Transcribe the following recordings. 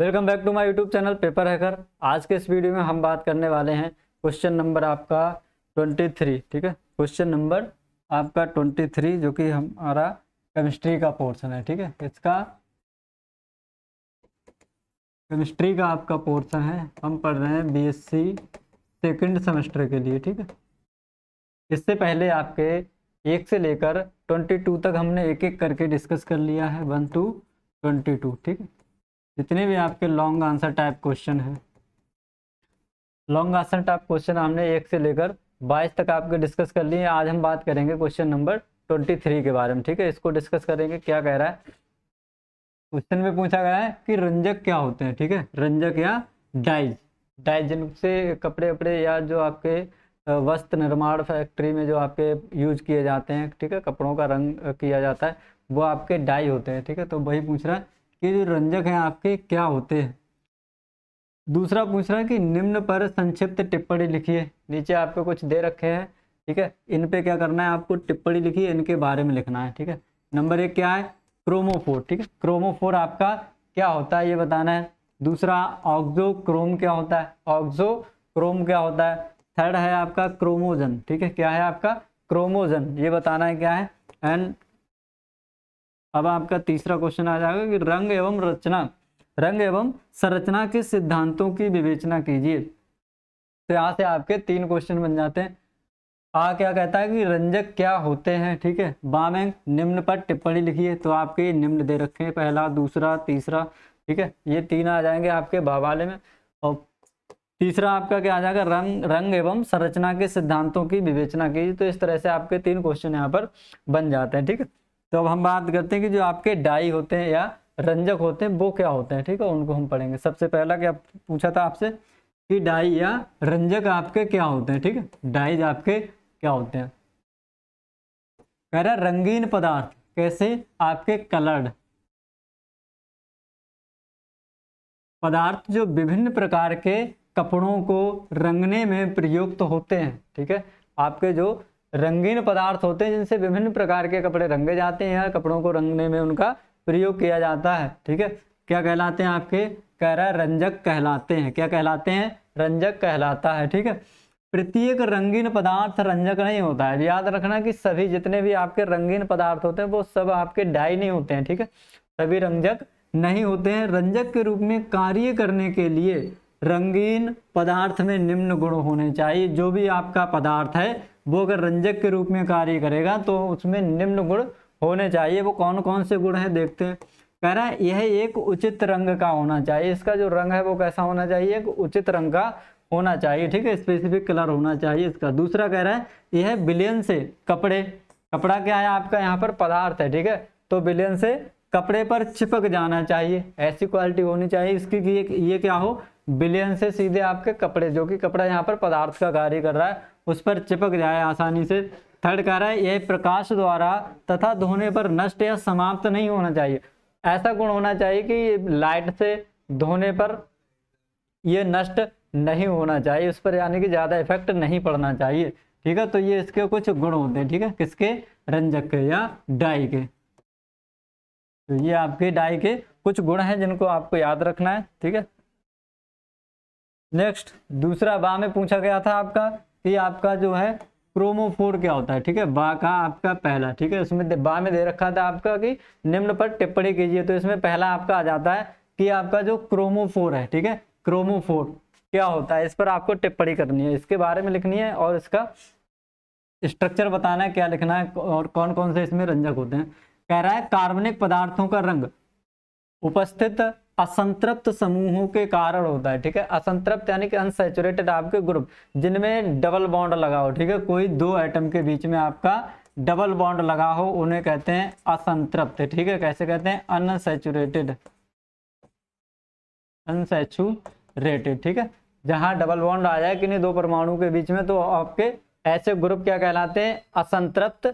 welcome back to my YouTube channel paper hacker आज के इस वीडियो में हम बात करने वाले हैं क्वेश्चन नंबर आपका 23 ठीक है क्वेश्चन नंबर आपका 23 जो कि हमारा केमिस्ट्री का पोर्शन है ठीक है इसका केमिस्ट्री का आपका पोर्शन है हम पढ़ रहे हैं बीएससी सेकेंड सेमेस्टर के लिए ठीक है इससे पहले आपके एक से लेकर ट्वेंटी तक हमने एक एक करके डिस्कस कर लिया है वन टू ट्वेंटी टू ठीक है जितने भी आपके लॉन्ग आंसर टाइप क्वेश्चन है लॉन्ग आंसर टाइप क्वेश्चन हमने एक से लेकर बाईस तक आपके डिस्कस कर लिए आज हम बात करेंगे क्वेश्चन नंबर ट्वेंटी थ्री के बारे में ठीक है इसको डिस्कस करेंगे क्या कह रहा है क्वेश्चन में पूछा गया है कि रंजक क्या होते हैं ठीक है रंजक या डाइज डाइज जिनसे कपड़े वपड़े या जो आपके वस्त्र निर्माण फैक्ट्री में जो आपके यूज किए जाते हैं ठीक है कपड़ों का रंग किया जाता है वो आपके डाई होते हैं ठीक है तो वही पूछ रहा है ये जो रंजक हैं आपके क्या होते हैं दूसरा पूछ रहा है कि निम्न पर संक्षिप्त टिप्पणी लिखिए नीचे आपके कुछ दे रखे हैं ठीक है इन पे क्या करना है आपको टिप्पणी लिखिए इनके बारे में लिखना है ठीक है नंबर एक क्या है क्रोमोफोर ठीक है क्रोमोफोर आपका क्या होता है ये बताना है दूसरा ऑक्जो क्रोम क्या होता है ऑक्जो क्रोम क्या होता है थर्ड है आपका क्रोमोजन ठीक है क्या है आपका क्रोमोजन ये बताना है क्या है एंड अब आपका तीसरा क्वेश्चन आ जाएगा कि रंग एवं रचना रंग एवं संरचना के सिद्धांतों की विवेचना कीजिए तो यहाँ से आपके तीन क्वेश्चन बन जाते हैं आ क्या कहता है कि रंजक क्या होते हैं ठीक है बामे निम्न पर टिप्पणी लिखिए तो आपके निम्न दे रखे हैं पहला दूसरा तीसरा ठीक है ये तीन आ जाएंगे आपके भावाले में और तीसरा आपका क्या आ जाएगा रंग रंग एवं संरचना के सिद्धांतों की विवेचना कीजिए तो इस तरह से आपके तीन क्वेश्चन यहाँ पर बन जाते हैं ठीक है तो अब हम बात करते हैं कि जो आपके डाई होते हैं या रंजक होते हैं वो क्या होते हैं ठीक है उनको हम पढ़ेंगे सबसे पहला क्या पूछा था आपसे कि डाई या रंजक आपके क्या होते हैं ठीक है डाइज आपके क्या होते हैं कह रहा रंगीन पदार्थ कैसे आपके कलर्ड पदार्थ जो विभिन्न प्रकार के कपड़ों को रंगने में प्रयुक्त होते हैं ठीक है आपके जो रंगीन पदार्थ होते हैं जिनसे विभिन्न प्रकार के कपड़े रंगे जाते हैं कपड़ों को रंगने में उनका प्रयोग किया जाता है ठीक है क्या कहलाते हैं आपके कह रहा है रंजक कहलाते हैं क्या कहलाते हैं रंजक कहलाता है ठीक है प्रत्येक रंगीन पदार्थ रंजक नहीं होता है याद रखना कि सभी जितने भी आपके रंगीन पदार्थ होते हैं वो सब आपके डाई नहीं होते हैं ठीक है सभी रंजक नहीं होते हैं रंजक के रूप में कार्य करने के लिए रंगीन पदार्थ में निम्न गुण होने चाहिए जो भी आपका पदार्थ है वो अगर रंजक के रूप में कार्य करेगा तो उसमें निम्न गुण होने चाहिए वो कौन कौन से गुण हैं देखते हैं कह रहा है यह एक उचित रंग का होना चाहिए इसका जो रंग है वो कैसा होना चाहिए एक उचित रंग का होना चाहिए ठीक है स्पेसिफिक कलर होना चाहिए इसका दूसरा कह रहा है यह बिलियन से कपड़े कपड़ा क्या है आपका यहाँ पर पदार्थ है ठीक है तो बिलियन से कपड़े पर चिपक जाना चाहिए ऐसी क्वालिटी होनी चाहिए इसकी कि ये, ये क्या हो बिलियन से सीधे आपके कपड़े जो कि कपड़ा यहाँ पर पदार्थ का कार्य कर रहा है उस पर चिपक जाए आसानी से थर्ड कह रहा है यह प्रकाश द्वारा तथा धोने पर नष्ट या समाप्त नहीं होना चाहिए ऐसा गुण होना चाहिए कि लाइट से धोने पर यह नष्ट नहीं होना चाहिए उस पर यानी कि ज़्यादा इफेक्ट नहीं पड़ना चाहिए ठीक है तो ये इसके कुछ गुण होते हैं ठीक है किसके रंजक के या डाई के तो ये आपके डाई के कुछ गुण हैं जिनको आपको याद रखना है ठीक है नेक्स्ट दूसरा बा में पूछा गया था आपका ये आपका जो है क्रोमोफोर क्या होता है ठीक है बा का आपका पहला ठीक है उसमें बा में दे रखा था आपका कि निम्न पर टिप्पणी कीजिए तो इसमें पहला आपका आ जाता है कि आपका जो क्रोमोफोर है ठीक है क्रोमोफोर क्या होता है इस पर आपको टिप्पणी करनी है इसके बारे में लिखनी है और इसका स्ट्रक्चर बताना है क्या लिखना है और कौन कौन से इसमें रंजक होते हैं कह रहा है कार्बनिक पदार्थों का रंग उपस्थित असंतृप्त समूहों के कारण होता है ठीक है असंतृप्त यानी कि अनसेचुरेटेड आपके ग्रुप जिनमें डबल बॉन्ड लगा हो ठीक है कोई दो आइटम के बीच में आपका डबल बॉन्ड लगा हो उन्हें कहते हैं असंतृप्त ठीक है कैसे कहते हैं अनसेचुरेटेड अनसेचुरेटेड ठीक है जहां डबल बॉन्ड आ जाए किन्हीं दो परमाणु के बीच में तो आपके ऐसे ग्रुप क्या कहलाते हैं असंतृप्त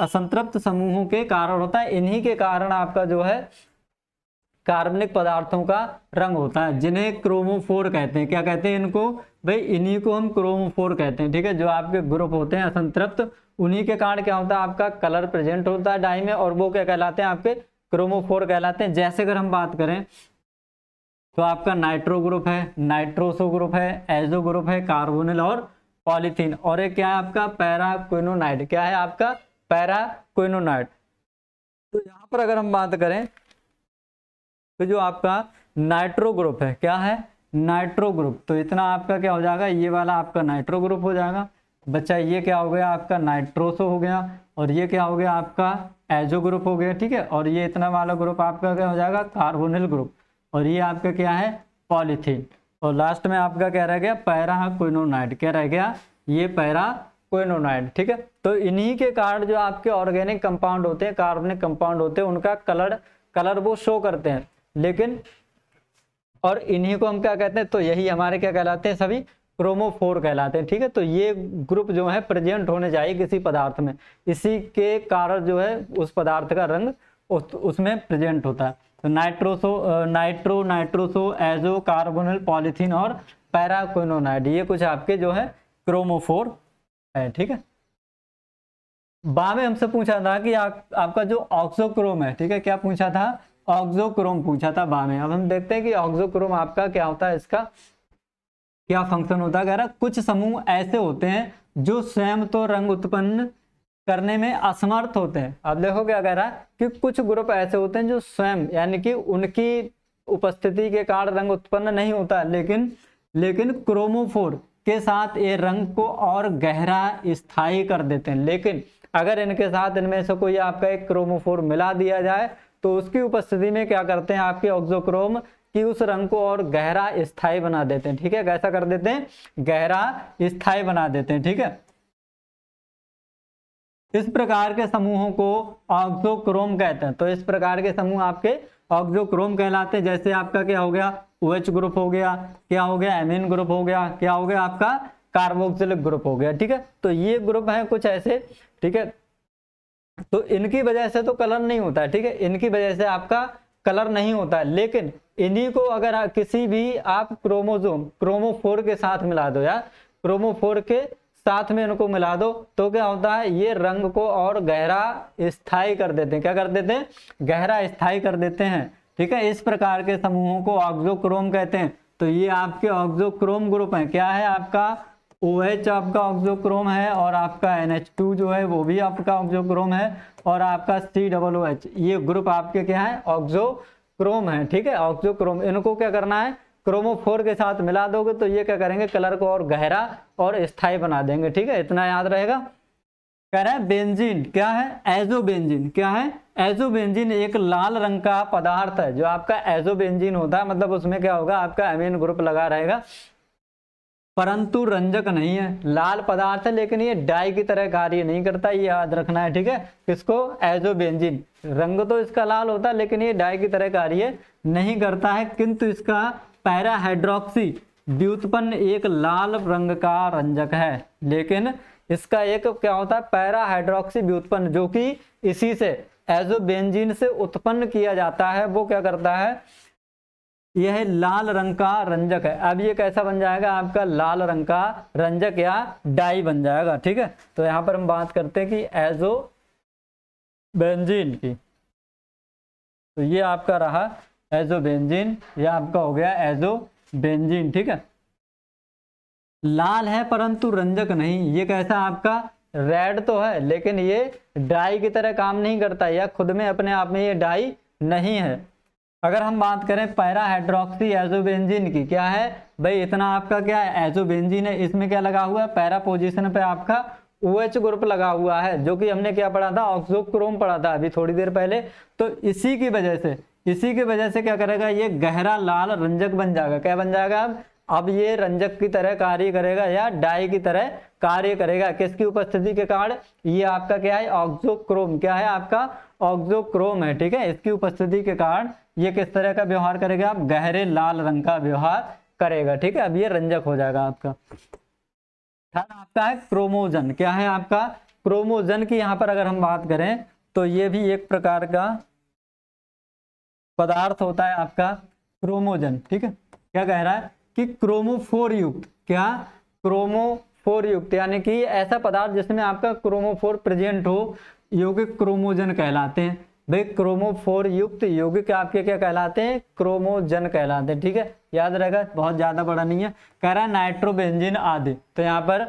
असंतृप्त समूहों के कारण होता है इन्हीं के कारण आपका जो है कार्बनिक पदार्थों का रंग होता है जिन्हें क्रोमोफोर कहते हैं क्या कहते हैं इनको भाई इन्हीं को हम क्रोमोफोर कहते हैं ठीक है जो आपके ग्रुप होते हैं असंतृप्त उन्हीं के कारण क्या होता है आपका कलर प्रेजेंट होता है डाई में और वो क्या कहलाते हैं आपके क्रोमोफोर कहलाते हैं जैसे अगर हम बात करें तो आपका नाइट्रो ग्रुप है नाइट्रोसो ग्रुप है एजो ग्रुप है कार्बोनिल और पॉलीथीन और एक क्या है आपका पैराक्विनोनाइड क्या है आपका पैराक्विनोनाइड तो यहाँ पर अगर हम बात करें तो जो आपका नाइट्रो ग्रुप है क्या है नाइट्रो ग्रुप तो इतना आपका क्या हो जाएगा ये वाला आपका नाइट्रो ग्रुप हो जाएगा बच्चा ये क्या हो गया आपका नाइट्रोसो हो गया और ये क्या हो गया आपका एजो ग्रुप हो गया ठीक है और ये इतना वाला ग्रुप आपका क्या हो जाएगा कार्बोनिल ग्रुप और ये आपका क्या है पॉलीथीन और लास्ट में आपका क्या रह गया पैरा क्विनोनाइट क्या रह गया ये पैरा क्विनोनाइट ठीक है तो इन्हीं के कारण जो आपके ऑर्गेनिक कंपाउंड होते हैं कार्बनिक कंपाउंड होते हैं उनका कलर कलर वो शो करते हैं लेकिन और इन्हीं को हम क्या कहते हैं तो यही हमारे क्या कहलाते हैं सभी क्रोमोफोर कहलाते हैं ठीक है तो ये ग्रुप जो है प्रेजेंट होने चाहिए किसी पदार्थ में इसी के कारण जो है उस पदार्थ का रंग उस, उसमें प्रेजेंट होता है तो nitroso nitro nitroso azo carbonyl polythene और पैराकोनोनाइड ये कुछ आपके जो है क्रोमोफोर है ठीक है बा में हमसे पूछा था कि आ, आपका जो ऑक्सोक्रोम है ठीक है क्या पूछा था ऑक्सोक्रोम पूछा था बा में अब हम देखते हैं कि ऑक्सोक्रोम आपका क्या होता है इसका क्या फंक्शन होता है कह रहा कुछ समूह ऐसे होते हैं जो स्वयं तो रंग उत्पन्न करने में असमर्थ होते हैं अब देखो क्या कह रहा है कि कुछ ग्रुप ऐसे होते हैं जो स्वयं यानी कि उनकी उपस्थिति के कारण रंग उत्पन्न नहीं होता लेकिन लेकिन क्रोमोफोर के साथ ये रंग को और गहरा स्थायी कर देते हैं लेकिन अगर इनके साथ इनमें से कोई आपका एक क्रोमोफोर मिला दिया जाए तो उसकी उपस्थिति में क्या करते हैं आपके ऑक्सोक्रोम कि उस रंग को और गहरा स्थायी बना देते हैं ठीक है कैसा कर देते हैं गहरा स्थायी बना देते हैं ठीक है इस प्रकार के समूहों को ऑक्सोक्रोम कहते हैं तो इस प्रकार के समूह आपके ऑक्सोक्रोम कहलाते हैं जैसे आपका क्या हो गया ओएच ग्रुप हो गया क्या हो गया एमिन ग्रुप हो गया क्या हो गया आपका कार्बोक्सिलिक ग्रुप हो गया ठीक है तो ये ग्रुप है कुछ ऐसे ठीक है तो इनकी वजह से तो कलर नहीं होता है ठीक है इनकी वजह से आपका कलर नहीं होता है लेकिन इन्हीं को अगर किसी भी आप क्रोमोजोम क्रोमोफोर के साथ मिला दो यार क्रोमोफोर के साथ में इनको मिला दो तो क्या होता है ये रंग को और गहरा स्थाई कर देते हैं क्या कर देते हैं गहरा स्थाई कर देते हैं ठीक है इस प्रकार के समूहों को ऑक्जोक्रोम कहते हैं तो ये आपके ऑक्जोक्रोम ग्रुप है क्या है आपका ओ OH आपका ऑक्जोक्रोम है और आपका टू जो है वो भी आपका ऑक्जोक्रोम है और आपका सी डबल ओ एच ये ग्रुप आपके क्या है क्रोम है ठीक है क्रोम इनको क्या करना है क्रोमोफोर के साथ मिला दोगे तो ये क्या करेंगे कलर को और गहरा और स्थायी बना देंगे ठीक है इतना याद रहेगा कह रहे हैं बेंजिन क्या है एजोबेंजीन क्या है एजोबेंजीन एक लाल रंग का पदार्थ है जो आपका एजोबेंजीन होता है मतलब उसमें क्या होगा आपका अमीन ग्रुप लगा रहेगा परंतु रंजक नहीं है लाल पदार्थ है लेकिन ये डाई की तरह कार्य नहीं करता ये याद रखना है ठीक है इसको एजो बेंजिन रंग तो इसका लाल होता है लेकिन ये डाई की तरह कार्य नहीं करता है किंतु इसका पैराहाइड्रोक्सी व्युत्पन्न एक लाल रंग का रंजक है लेकिन इसका एक क्या होता है पैराहाइड्रोक्सी व्युत्पन्न जो कि इसी से एजो बेंजिन से उत्पन्न किया जाता है वो क्या करता है यह लाल रंग का रंजक है अब ये कैसा बन जाएगा आपका लाल रंग का रंजक या डाई बन जाएगा ठीक है तो यहां पर हम बात करते हैं कि एजो बेंजीन की तो ये आपका रहा एजो बेंजीन यह आपका हो गया एजो बेंजीन ठीक है लाल है परंतु रंजक नहीं ये कैसा आपका रेड तो है लेकिन ये डाई की तरह काम नहीं करता या खुद में अपने आप में ये डाई नहीं है अगर हम बात करें पैरा हाइड्रोक्सी एजोबेंजिन की क्या है भाई इतना आपका क्या है एजोबेंजिन है इसमें क्या लगा हुआ है पैरा पोजिशन पे आपका ओ एच ग्रुप लगा हुआ है जो कि हमने क्या पढ़ा था ऑक्सोक्रोम पढ़ा था अभी थोड़ी देर पहले तो इसी की वजह से इसी की वजह से क्या करेगा ये गहरा लाल रंजक बन जाएगा क्या बन जाएगा अब अब ये रंजक की तरह कार्य करेगा या डाई की तरह कार्य करेगा किसकी उपस्थिति के कारण ये आपका क्या है ऑक्सोक्रोम क्या है आपका ऑक्जोक्रोम है ठीक है इसकी उपस्थिति के कारण ये किस तरह का व्यवहार करेगा आप गहरे लाल रंग का व्यवहार करेगा ठीक है अब ये रंजक हो जाएगा आपका अठारह आपका है क्रोमोजन क्या है आपका क्रोमोजन की यहाँ पर अगर हम बात करें तो ये भी एक प्रकार का पदार्थ होता है आपका क्रोमोजन ठीक है क्या कह रहा है कि क्रोमोफोर युक्त क्या क्रोमोफोर युक्त यानी कि ऐसा पदार्थ जिसमें आपका क्रोमोफोर प्रेजेंट हो यौगिक क्रोमोजन कहलाते हैं भाई क्रोमोफोर युक्त यौगिक आपके क्या कहलाते हैं क्रोमोजन कहलाते हैं ठीक है याद रहेगा बहुत ज़्यादा बड़ा नहीं है कह रहा है नाइट्रोबेंजिन आदि तो यहाँ पर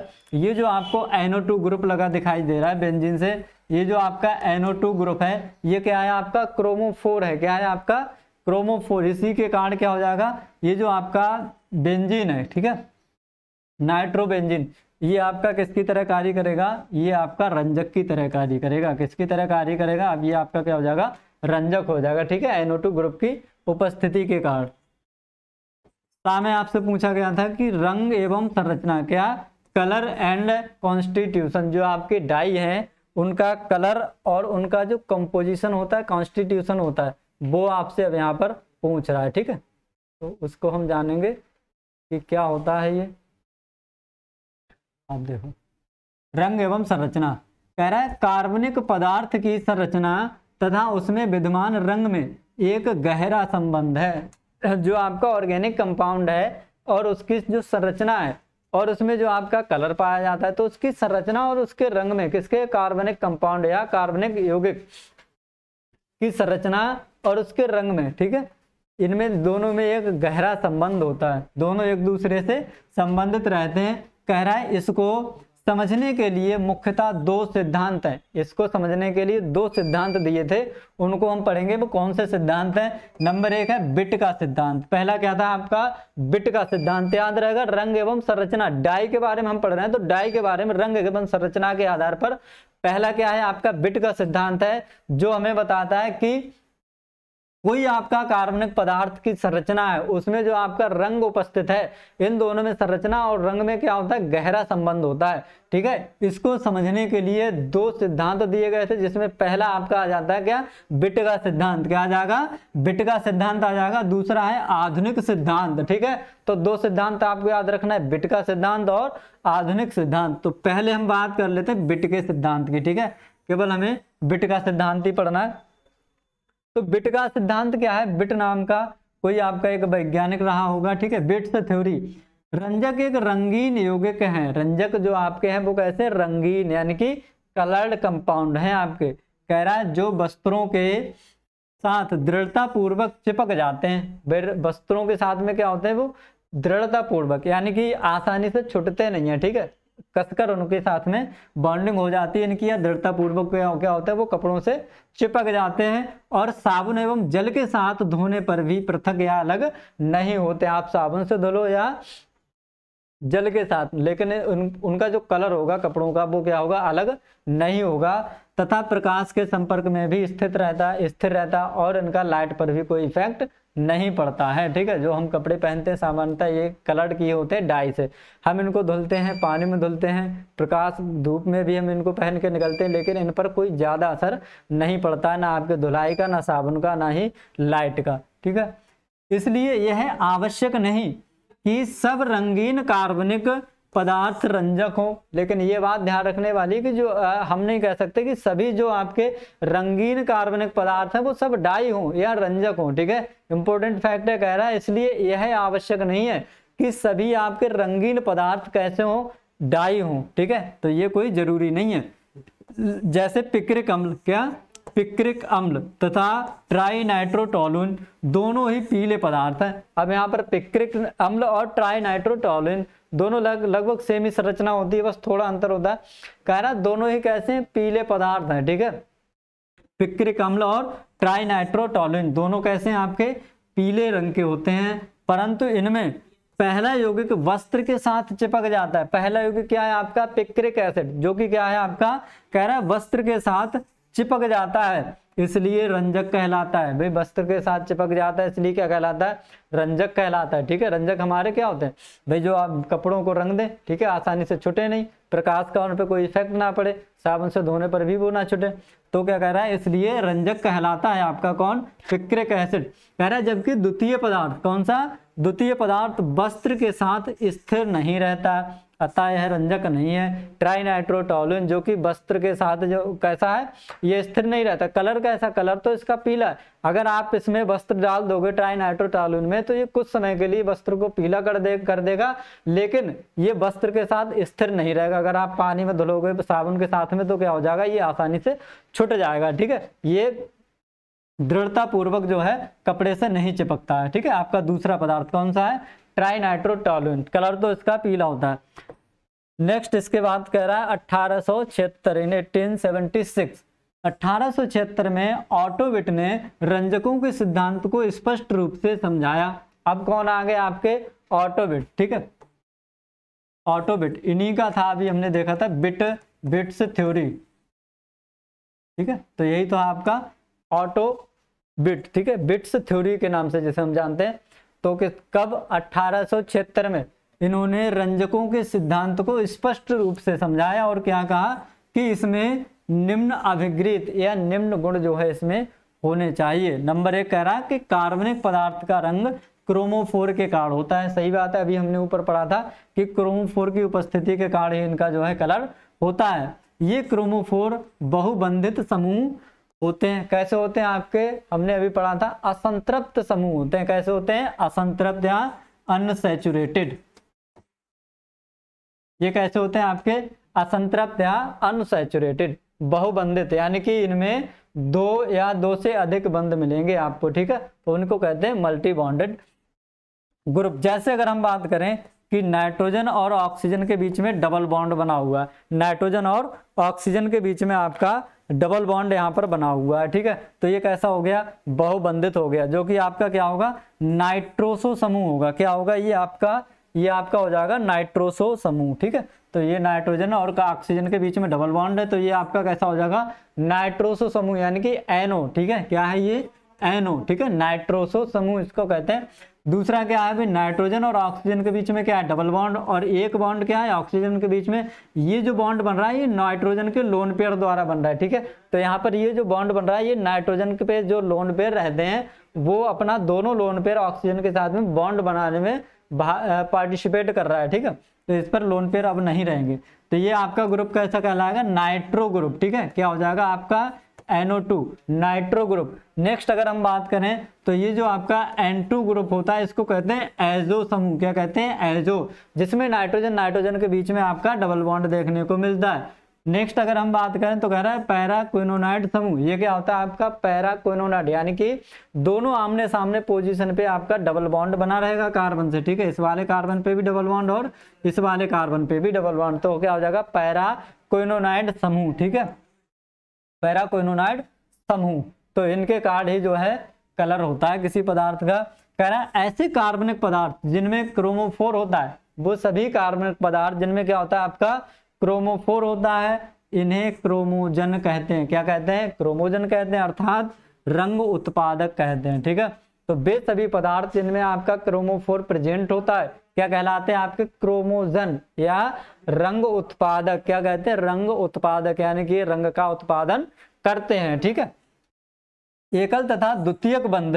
ये जो आपको एनओ ग्रुप लगा दिखाई दे रहा है बेंजिन से ये जो आपका एनओ ग्रुप है ये क्या है आपका क्रोमोफोर है क्या है आपका क्रोमोफोर इसी के कारण क्या हो जाएगा ये जो आपका बेंजिन है ठीक है नाइट्रोबेंजिन ये आपका किसकी तरह कार्य करेगा ये आपका रंजक की तरह कार्य करेगा किसकी तरह कार्य करेगा अब ये आपका क्या हो जाएगा रंजक हो जाएगा ठीक है एनओ ग्रुप की उपस्थिति के कारण सामने आपसे पूछा गया था कि रंग एवं संरचना क्या कलर एंड कॉन्स्टिट्यूशन जो आपके डाई है उनका कलर और उनका जो कंपोजिशन होता है कॉन्स्टिट्यूशन होता है वो आपसे अब यहाँ पर पूछ रहा है ठीक है तो उसको हम जानेंगे कि क्या होता है ये आप देखो रंग एवं संरचना कह रहा है कार्बनिक पदार्थ की संरचना तथा उसमें विद्यमान रंग में एक गहरा संबंध है जो आपका ऑर्गेनिक कंपाउंड है और उसकी जो संरचना है और उसमें जो आपका कलर पाया जाता है तो उसकी संरचना और उसके रंग में किसके कार्बनिक कंपाउंड या कार्बनिक यौगिक की संरचना और उसके रंग में ठीक है इनमें दोनों में एक गहरा संबंध होता है दोनों एक दूसरे से संबंधित रहते हैं कह रहा है इसको समझने के लिए मुख्यतः दो सिद्धांत हैं इसको समझने के लिए दो सिद्धांत दिए थे उनको हम पढ़ेंगे वो कौन से सिद्धांत हैं नंबर एक है बिट का सिद्धांत पहला क्या था आपका बिट का सिद्धांत याद रहेगा रंग एवं संरचना डाई के बारे में हम पढ़ रहे हैं तो डाई के बारे में रंग एवं संरचना के आधार पर पहला क्या है आपका बिट का सिद्धांत है जो हमें बताता है कि वही आपका कार्बनिक पदार्थ की संरचना है उसमें जो आपका रंग उपस्थित है इन दोनों में संरचना और रंग में क्या होता है गहरा संबंध होता है ठीक है इसको समझने के लिए दो सिद्धांत दिए गए थे जिसमें पहला आपका आ जाता है क्या बिट का सिद्धांत क्या आ जाएगा बिट का सिद्धांत आ जाएगा दूसरा है आधुनिक सिद्धांत ठीक है तो दो सिद्धांत आपको याद रखना है बिट का सिद्धांत और आधुनिक सिद्धांत तो पहले हम बात कर लेते हैं बिट के सिद्धांत की ठीक है केवल हमें बिट का सिद्धांत ही पढ़ना है तो बिट का सिद्धांत क्या है बिट नाम का कोई आपका एक वैज्ञानिक रहा होगा ठीक है बिट्स थ्योरी रंजक एक रंगीन यौगिक है रंजक जो आपके हैं वो कैसे रंगीन यानी कि कलर्ड कंपाउंड है आपके कह रहा है जो वस्त्रों के साथ दृढ़ता पूर्वक चिपक जाते हैं वस्त्रों के साथ में क्या होते हैं वो दृढ़ता पूर्वक यानी कि आसानी से छुटते नहीं है ठीक है कसकर उनके साथ में बॉन्डिंग हो जाती है इनकी या दृढ़तापूर्वक क्या होता है वो कपड़ों से चिपक जाते हैं और साबुन एवं जल के साथ धोने पर भी पृथक या अलग नहीं होते आप साबुन से धो लो या जल के साथ लेकिन उन, उनका जो कलर होगा कपड़ों का वो क्या होगा अलग नहीं होगा तथा प्रकाश के संपर्क में भी स्थित रहता स्थिर रहता और इनका लाइट पर भी कोई इफेक्ट नहीं पड़ता है ठीक है जो हम कपड़े पहनते हैं सामान्यतः ये कलर्ड की होते हैं डाई से हम इनको धुलते हैं पानी में धुलते हैं प्रकाश धूप में भी हम इनको पहन के निकलते हैं लेकिन इन पर कोई ज़्यादा असर नहीं पड़ता ना आपके धुलाई का ना साबुन का ना ही लाइट का ठीक है इसलिए यह आवश्यक नहीं कि सब रंगीन कार्बनिक पदार्थ रंजक हो लेकिन ये बात ध्यान रखने वाली कि जो आ, हम नहीं कह सकते कि सभी जो आपके रंगीन कार्बनिक पदार्थ हैं वो सब डाई हो या रंजक हो ठीक है इंपॉर्टेंट फैक्ट है कह रहा है इसलिए यह आवश्यक नहीं है कि सभी आपके रंगीन पदार्थ कैसे हो डाई हो ठीक है तो ये कोई जरूरी नहीं है जैसे पिक्रिक अम्ल क्या पिक्रिक अम्ल तथा ट्राइनाइट्रोटोलिन दोनों ही पीले पदार्थ हैं अब यहाँ पर पिक्रिक अम्ल और ट्राइनाइट्रोटोलिन दोनों लग लगभग सेम ही संरचना होती है बस थोड़ा अंतर होता है कह रहा दोनों ही कैसे हैं पीले पदार्थ हैं ठीक है पिक्रिक अम्ल और ट्राइनाइट्रोटोलिन दोनों कैसे हैं आपके पीले रंग के होते हैं परंतु इनमें पहला यौगिक वस्त्र के साथ चिपक जाता है पहला यौगिक क्या है आपका पिक्रिक एसिड जो कि क्या है आपका कह रहा है वस्त्र के साथ चिपक जाता है इसलिए रंजक कहलाता है भाई वस्त्र के साथ चिपक जाता है इसलिए क्या कहलाता है रंजक कहलाता है ठीक है रंजक हमारे क्या होते हैं भाई जो आप कपड़ों को रंग दें ठीक है आसानी से छुटे नहीं प्रकाश का उन पर कोई इफेक्ट ना पड़े साबुन से धोने पर भी वो ना छुटे तो क्या कह रहा है इसलिए रंजक कहलाता है आपका कौन फिक्रिक एसिड कह रहा है जबकि द्वितीय पदार्थ कौन सा द्वितीय पदार्थ वस्त्र के साथ स्थिर नहीं रहता अतः यह रंजक नहीं है ट्राई जो कि वस्त्र के साथ जो कैसा है ये स्थिर नहीं रहता कलर कैसा कलर तो इसका पीला है अगर आप इसमें वस्त्र डाल दोगे ट्राई में तो ये कुछ समय के लिए वस्त्र को पीला कर दे कर देगा लेकिन ये वस्त्र के साथ स्थिर नहीं रहेगा अगर आप पानी में धुलोगे साबुन के साथ में तो क्या हो जाएगा ये आसानी से छुट जाएगा ठीक है ये दृढ़ता पूर्वक जो है कपड़े से नहीं चिपकता है ठीक है आपका दूसरा पदार्थ कौन सा है ट्राई नाइट्रोटॉलुइन कलर तो इसका पीला होता है नेक्स्ट इसके बाद कह रहा है अट्ठारह सौ छिहत्तर इन एटीन सेवेंटी सिक्स अठारह में ऑटोविट ने रंजकों के सिद्धांत को स्पष्ट रूप से समझाया अब कौन आ गए आपके ऑटोविट ठीक है ऑटोविट इन्हीं का था अभी हमने देखा था बिट बिट्स थ्योरी ठीक है तो यही तो आपका ऑटो बिट ठीक है बिट्स थ्योरी के नाम से जिसे हम जानते हैं तो कि कब अठारह में इन्होंने रंजकों के सिद्धांत को स्पष्ट रूप से समझाया और क्या कहा कि इसमें निम्न अभिग्रीत या निम्न गुण जो है इसमें होने चाहिए नंबर एक कह रहा कि कार्बनिक पदार्थ का रंग क्रोमोफोर के कारण होता है सही बात है अभी हमने ऊपर पढ़ा था कि क्रोमोफोर की उपस्थिति के कारण ही इनका जो है कलर होता है ये क्रोमोफोर बहुबंधित समूह होते हैं कैसे होते हैं आपके हमने अभी पढ़ा था असंतृप्त समूह होते हैं कैसे होते हैं असंतृप्त या अनसेचुरेटेड ये कैसे होते हैं आपके असंतृप्त या अनसेचुरेटेड बहुबंधित यानी कि इनमें दो या दो से अधिक बंद मिलेंगे आपको ठीक है तो उनको कहते हैं मल्टी बॉन्डेड ग्रुप जैसे अगर हम बात करें कि नाइट्रोजन और ऑक्सीजन के बीच में डबल बॉन्ड बना हुआ है नाइट्रोजन और ऑक्सीजन के बीच में आपका डबल बॉन्ड यहाँ पर बना हुआ है ठीक है तो ये कैसा हो गया बहुबंधित हो गया जो कि आपका क्या होगा नाइट्रोसो समूह होगा क्या होगा ये आपका ये आपका हो जाएगा नाइट्रोसो समूह ठीक है तो ये नाइट्रोजन और का ऑक्सीजन के बीच में डबल बॉन्ड है तो ये आपका कैसा हो जाएगा नाइट्रोसो समूह यानी कि एनओ ठीक है क्या है ये एनओ ठीक है नाइट्रोसो समूह इसको कहते हैं दूसरा क्या है भाई नाइट्रोजन और ऑक्सीजन के बीच में क्या है डबल बॉन्ड और एक बॉन्ड क्या है ऑक्सीजन के बीच में ये जो बॉन्ड बन रहा है ये नाइट्रोजन के लोन पेयर द्वारा बन रहा है ठीक है तो यहाँ पर ये जो बॉन्ड बन रहा है ये नाइट्रोजन के पे जो लोन पेयर रहते हैं वो अपना दोनों लोन पेयर ऑक्सीजन के साथ में बॉन्ड बनाने में पार्टिसिपेट कर रहा है ठीक है तो इस पर लोन पेयर अब नहीं रहेंगे तो ये आपका ग्रुप कैसा कहलाएगा नाइट्रो ग्रुप ठीक है क्या हो जाएगा आपका NO two nitro group next अगर हम बात करें तो ये जो आपका एन टू ग्रुप होता है इसको कहते हैं एजो समूह क्या कहते हैं एजो जिसमें नाइट्रोजन नाइट्रोजन के बीच में आपका डबल बॉन्ड देखने को मिलता है नेक्स्ट अगर हम बात करें तो कह रहा है पैराक्विनोनाइड समूह ये क्या होता है आपका पैराक्विनोनाइड यानी कि दोनों आमने सामने पोजीशन पे आपका डबल बॉन्ड बना रहेगा कार्बन से ठीक है इस वाले कार्बन पे भी डबल बॉन्ड और इस वाले कार्बन पे भी डबल बॉन्ड तो क्या हो जाएगा पैराक्विनोनाइड समूह ठीक है पैराकोनोनाइड समूह तो इनके कार्ड ही जो है कलर होता है किसी पदार्थ का कह रहा है ऐसे कार्बनिक पदार्थ जिनमें क्रोमोफोर होता है वो सभी कार्बनिक पदार्थ जिनमें क्या होता है आपका क्रोमोफोर होता है इन्हें क्रोमोजन कहते हैं क्या कहते हैं क्रोमोजन कहते हैं अर्थात रंग उत्पादक कहते हैं ठीक है तो वे सभी पदार्थ जिनमें आपका क्रोमोफोर प्रेजेंट होता है क्या कहलाते हैं आपके क्रोमोजन या रंग उत्पादक क्या कहते हैं रंग उत्पादक यानी कि रंग का उत्पादन करते हैं ठीक है एकल तथा द्वितीयक बंध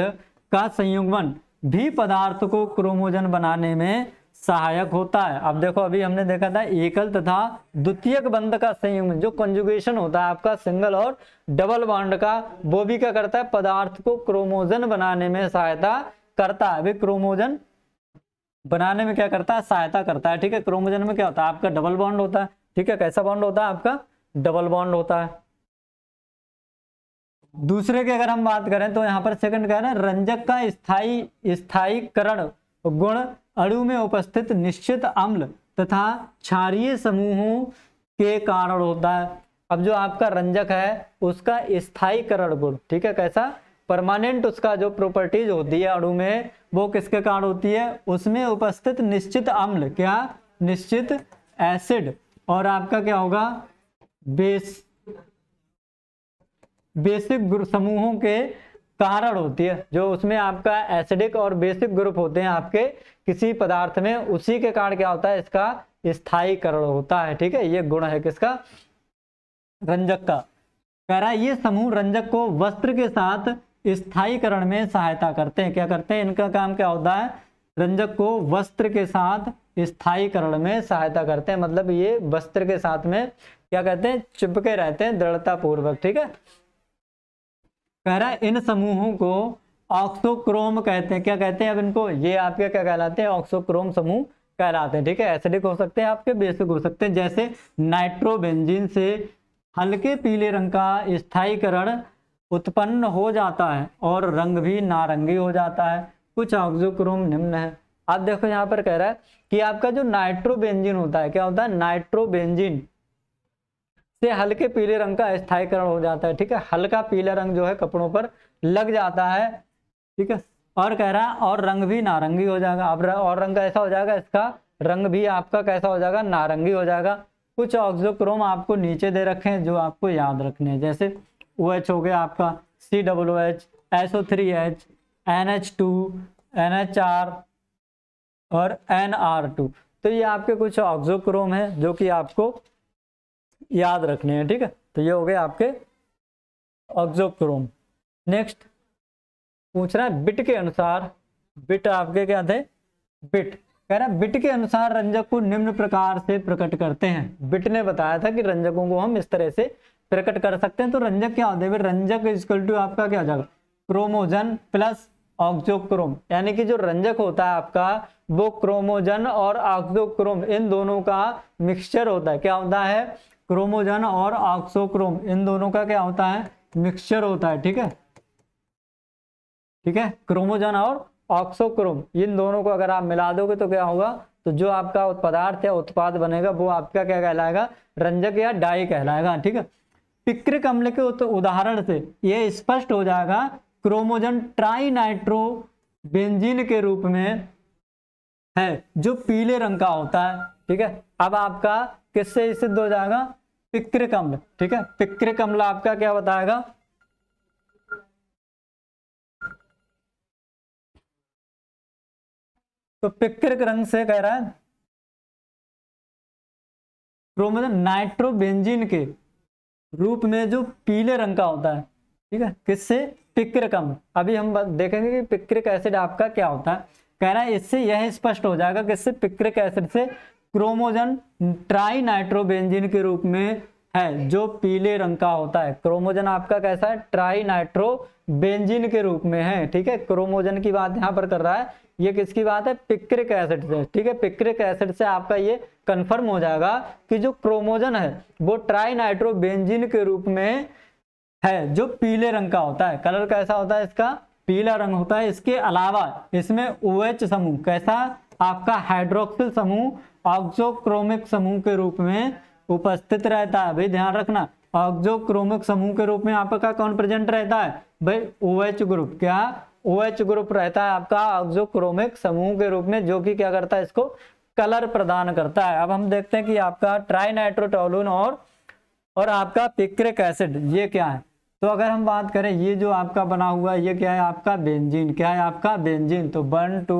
का संयुग्मन भी पदार्थ को क्रोमोजन बनाने में सहायक होता है अब देखो अभी हमने देखा था एकल तथा द्वितीयक बंध का संयुग्मन जो कंजुगेशन होता है आपका सिंगल और डबल बॉन्ड का वो भी क्या करता है पदार्थ को क्रोमोजन बनाने में सहायता करता है अभी क्रोमोजन बनाने में क्या करता है सहायता करता है ठीक है क्रोमोजन में क्या होता है आपका डबल बॉन्ड होता है ठीक है कैसा बॉन्ड होता है आपका डबल बॉन्ड होता है दूसरे की अगर हम बात करें तो यहाँ पर सेकंड कह रहे हैं रंजक का स्थाई स्थायीकरण गुण अणु में उपस्थित निश्चित अम्ल तथा क्षारीय समूहों के कारण होता है अब जो आपका रंजक है उसका स्थायीकरण गुण ठीक है कैसा परमानेंट उसका जो प्रॉपर्टीज होती है अणु में वो किसके कारण होती है उसमें उपस्थित निश्चित अम्ल क्या निश्चित एसिड और आपका क्या होगा बेस बेसिक समूहों के कारण होती है जो उसमें आपका एसिडिक और बेसिक ग्रुप होते हैं आपके किसी पदार्थ में उसी के कारण क्या होता है इसका स्थायीकरण होता है ठीक है ये गुण है किसका रंजक का कह रहा है ये समूह रंजक को वस्त्र के साथ स्थायीकरण में सहायता करते हैं क्या करते हैं इनका काम क्या होता है रंजक को वस्त्र के साथ स्थायीकरण में सहायता करते हैं मतलब ये वस्त्र के साथ में क्या कहते हैं चिपके रहते हैं दृढ़ता पूर्वक ठीक है कह रहा है इन समूहों को ऑक्सोक्रोम कहते हैं क्या कहते हैं अब इनको ये आपके क्या कहलाते हैं ऑक्सोक्रोम समूह कहलाते हैं ठीक है एसिडिक हो सकते हैं आपके बेसिक हो सकते हैं जैसे नाइट्रोबेंजिन से हल्के पीले रंग का स्थायीकरण उत्पन्न हो जाता है और रंग भी नारंगी हो जाता है कुछ ऑक्जोक्रोम निम्न है आप देखो यहाँ पर कह रहा है कि आपका जो नाइट्रोबेंजिन होता है क्या होता है नाइट्रोबेंजिन से हल्के पीले रंग का स्थायीकरण हो जाता है ठीक है हल्का पीला रंग जो है कपड़ों पर लग जाता है ठीक है और कह रहा है और रंग भी नारंगी हो जाएगा अब और रंग कैसा हो जाएगा इसका रंग भी आपका कैसा हो जाएगा नारंगी हो जाएगा कुछ ऑक्जोक्रोम आपको नीचे दे रखे हैं जो आपको याद रखने हैं जैसे ओ एच हो गया आपका C W H S O three H N H two N H R और एन आर टू तो ये आपके कुछ ऑक्सोक्रोम है जो कि आपको याद रखने हैं ठीक है तो ये हो गए आपके ऑक्सोक्रोम नेक्स्ट रहा है बिट के अनुसार बिट आपके क्या थे बिट कह रहा बिट के अनुसार रंजक को निम्न प्रकार से प्रकट करते हैं बिट ने बताया था कि रंजकों को हम इस तरह से प्रकट कर सकते हैं तो रंजक क्या होता है रंजक इजकल टू आपका क्या हो जाएगा क्रोमोजन प्लस ऑक्जोक्रोम यानी कि जो रंजक होता है आपका वो क्रोमोजन और ऑक्सोक्रोम इन दोनों का मिक्सचर होता है क्या होता है क्रोमोजन और ऑक्सोक्रोम इन दोनों का क्या होता है मिक्सचर होता है ठीक है ठीक है क्रोमोजन और ऑक्सोक्रोम इन दोनों को अगर आप मिला दोगे तो क्या होगा तो जो आपका पदार्थ या उत्पाद बनेगा वो आपका क्या कहलाएगा रंजक या डाई कहलाएगा ठीक है पिक्रिक अम्ल के तो उदाहरण से यह स्पष्ट हो जाएगा क्रोमोजन ट्राइनाइट्रो बेंजीन के रूप में है जो पीले रंग का होता है ठीक है अब आपका किससे सिद्ध हो जाएगा पिक्रिक अम्ल ठीक है पिक्रिक अम्ल आपका क्या बताएगा तो पिक्रिक रंग से कह रहा है क्रोमोजन नाइट्रोबेंजीन के रूप में जो पीले रंग का होता है ठीक है किससे पिक्रकम अभी हम देखेंगे कि पिक्रिक एसिड आपका क्या होता है कह रहा है इससे यह स्पष्ट हो जाएगा किससे पिक्रिक एसिड से क्रोमोजन ट्राई नाइट्रोबेंजिन के रूप में है जो पीले रंग का होता है क्रोमोजन आपका कैसा है ट्राई नाइट्रो बेंजिन के रूप में है ठीक है क्रोमोजन की बात यहाँ पर कर रहा है ये किसकी बात है पिक्रिक एसिड से ठीक है पिक्रिक एसिड से आपका ये कंफर्म हो जाएगा कि जो क्रोमोजन है वो ट्राई नाइट्रो बेंजिन के रूप में है जो पीले रंग का होता है कलर कैसा होता है इसका पीला रंग होता है इसके अलावा इसमें ओएच OH समूह कैसा आपका हाइड्रोक्सिल समूह ऑक्सोक्रोमिक समूह के रूप में उपस्थित रहता है भाई ध्यान रखना ऑक्जोक्रोमिक समूह के रूप में आपका कौन प्रेजेंट रहता है भाई ओएच ग्रुप क्या ओएच ग्रुप रहता है आपका ऑक्जो क्रोमिक समूह के रूप में जो कि क्या करता है इसको कलर प्रदान करता है अब हम देखते हैं कि आपका ट्राइनाइट्रोटोलून और और आपका पिक्रिक एसिड ये क्या है तो अगर हम बात करें ये जो आपका बना हुआ है ये क्या है आपका बेंजीन क्या है आपका बेंजीन तो one two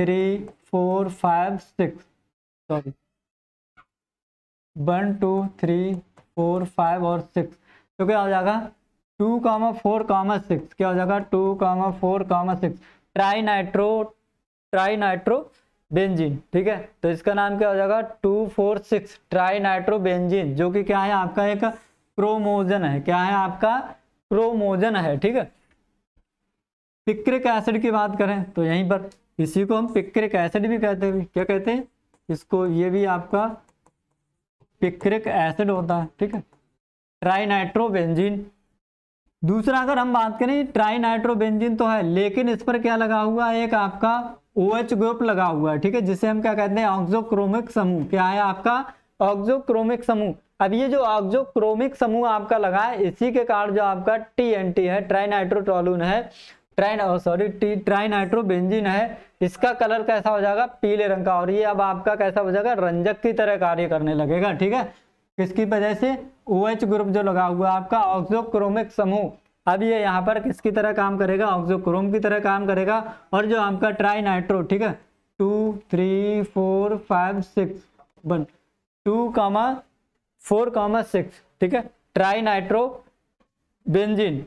three four five six sorry one two three four five और सिक्स तो क्या हो जाएगा two comma four comma six क्या हो जाएगा two comma four comma six tri nitro tri nitro benzene ठीक है तो इसका नाम क्या हो जाएगा two four six tri nitro benzene जो कि क्या है आपका एक क्रोमोजन है क्या है आपका क्रोमोजन है ठीक है पिक्रिक एसिड की बात करें तो यहीं पर इसी को हम पिक्रिक एसिड भी कहते हैं क्या कहते हैं इसको ये भी आपका पिक्रिक एसिड होता है ठीक है ट्राइनाइट्रोबेंजीन दूसरा अगर हम बात करें ट्राइनाइट्रोबेंजीन तो है लेकिन इस पर क्या लगा हुआ है एक आपका ओ OH ग्रुप लगा हुआ है ठीक है जिसे हम क्या कहते हैं ऑक्जोक्रोमिक समूह क्या है आपका ऑक्जोक्रोमिक समूह अब ये जो ऑक्जोक्रोमिक समूह आपका लगा है इसी के कारण जो आपका टी है ट्राइनाइट्रोटोलून है ट्राइन सॉरी टी बेंजिन है इसका कलर कैसा हो जाएगा पीले रंग का और ये अब आपका कैसा हो जाएगा रंजक की तरह कार्य करने लगेगा ठीक है किसकी वजह से ओ OH ग्रुप जो लगा हुआ आपका ऑक्सोक्रोमिक समूह अब ये यहाँ पर किसकी तरह काम करेगा ऑक्सोक्रोम की तरह काम करेगा और जो आपका ट्राइनाइट्रो ठीक है two three four five six one two comma four comma six ठीक है ट्राइनाइट्रो बेंजिन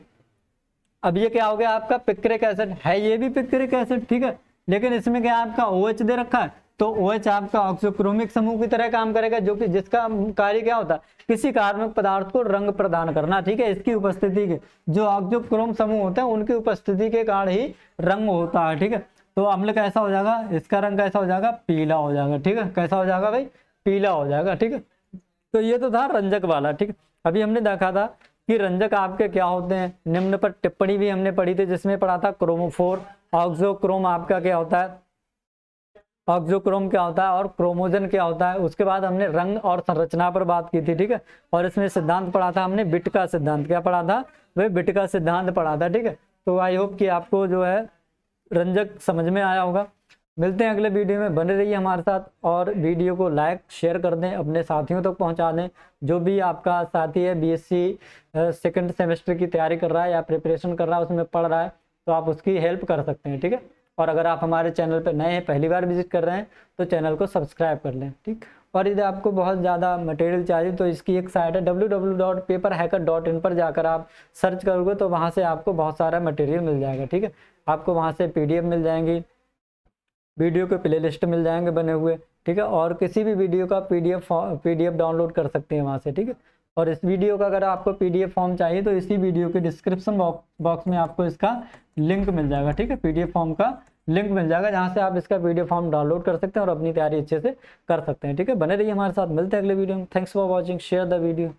अब ये क्या हो गया आपका पिक्रिक एसिड है ये भी पिक्रिक एसिड ठीक है लेकिन इसमें क्या आपका ओ दे रखा है तो ओ आपका ऑक्सोक्रोमिक समूह की तरह काम करेगा जो कि जिसका कार्य क्या होता है किसी कार्मिक पदार्थ को रंग प्रदान करना ठीक है इसकी उपस्थिति के जो ऑक्सोक्रोम समूह होते हैं उनकी उपस्थिति के कारण ही रंग होता है ठीक है तो अम्ल कैसा हो जाएगा इसका रंग कैसा हो जाएगा पीला हो जाएगा ठीक है कैसा हो जाएगा भाई पीला हो जाएगा ठीक है तो ये तो था रंजक वाला ठीक है अभी हमने देखा था कि रंजक आपके क्या होते हैं निम्न पर टिप्पणी भी हमने पढ़ी थी जिसमें पढ़ा था क्रोमोफोर ऑक्सोक्रोम आपका क्या होता है ऑक्सोक्रोम क्या होता है और क्रोमोजन क्या होता है उसके बाद हमने रंग और संरचना पर बात की थी ठीक है और इसमें सिद्धांत पढ़ा था हमने बिट का सिद्धांत क्या पढ़ा था वह बिट का सिद्धांत पढ़ा था ठीक है तो आई होप कि आपको जो है रंजक समझ में आया होगा मिलते हैं अगले वीडियो में बने रहिए हमारे साथ और वीडियो को लाइक शेयर कर दें अपने साथियों तक तो पहुंचा दें जो भी आपका साथी है बीएससी सेकंड सेमेस्टर की तैयारी कर रहा है या प्रिपरेशन कर रहा है उसमें पढ़ रहा है तो आप उसकी हेल्प कर सकते हैं ठीक है और अगर आप हमारे चैनल पर नए हैं पहली बार विजिट कर रहे हैं तो चैनल को सब्सक्राइब कर लें ठीक और यदि आपको बहुत ज़्यादा मटेरियल चाहिए तो इसकी एक साइट है डब्ल्यू पर जाकर आप सर्च करोगे तो वहाँ से आपको बहुत सारा मटेरियल मिल जाएगा ठीक है आपको वहाँ से पी मिल जाएंगी वीडियो के प्लेलिस्ट मिल जाएंगे बने हुए ठीक है और किसी भी वीडियो का पीडीएफ पीडीएफ डाउनलोड कर सकते हैं वहाँ से ठीक है और इस वीडियो का अगर आपको पीडीएफ फॉर्म चाहिए तो इसी वीडियो के डिस्क्रिप्शन बॉक्स में आपको इसका लिंक मिल जाएगा ठीक है पीडीएफ फॉर्म का लिंक मिल जाएगा जहाँ से आप इसका पीडीएफ फॉर्म डाउनलोड कर सकते हैं और अपनी तैयारी अच्छे से कर सकते हैं ठीक है बने रहिए हमारे साथ मिलते हैं अगले वीडियो में thanks for watching share the video